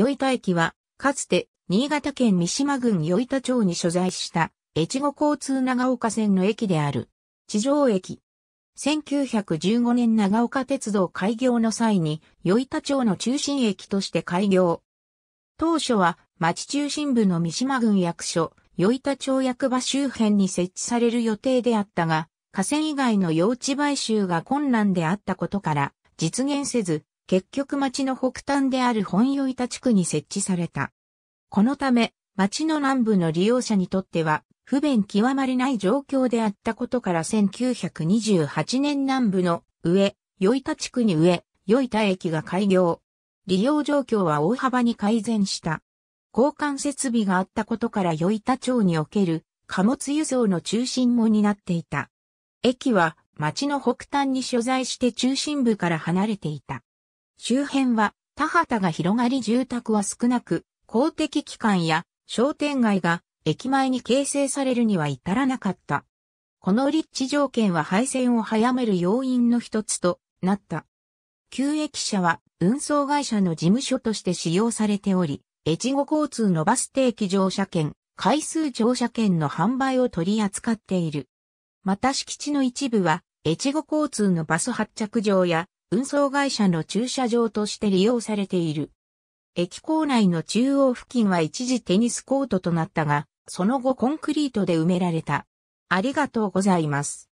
与板駅は、かつて、新潟県三島郡与板町に所在した、越後交通長岡線の駅である。地上駅。1915年長岡鉄道開業の際に、与板町の中心駅として開業。当初は、町中心部の三島郡役所、与板町役場周辺に設置される予定であったが、河川以外の用地買収が困難であったことから、実現せず、結局町の北端である本与板地区に設置された。このため、町の南部の利用者にとっては、不便極まりない状況であったことから1928年南部の上、与板地区に上、与板駅が開業。利用状況は大幅に改善した。交換設備があったことから与板町における貨物輸送の中心も担っていた。駅は町の北端に所在して中心部から離れていた。周辺は田畑が広がり住宅は少なく、公的機関や商店街が駅前に形成されるには至らなかった。この立地条件は廃線を早める要因の一つとなった。旧駅舎は運送会社の事務所として使用されており、越後交通のバス定期乗車券、回数乗車券の販売を取り扱っている。また敷地の一部は、越後交通のバス発着場や運送会社の駐車場として利用されている。駅構内の中央付近は一時テニスコートとなったが、その後コンクリートで埋められた。ありがとうございます。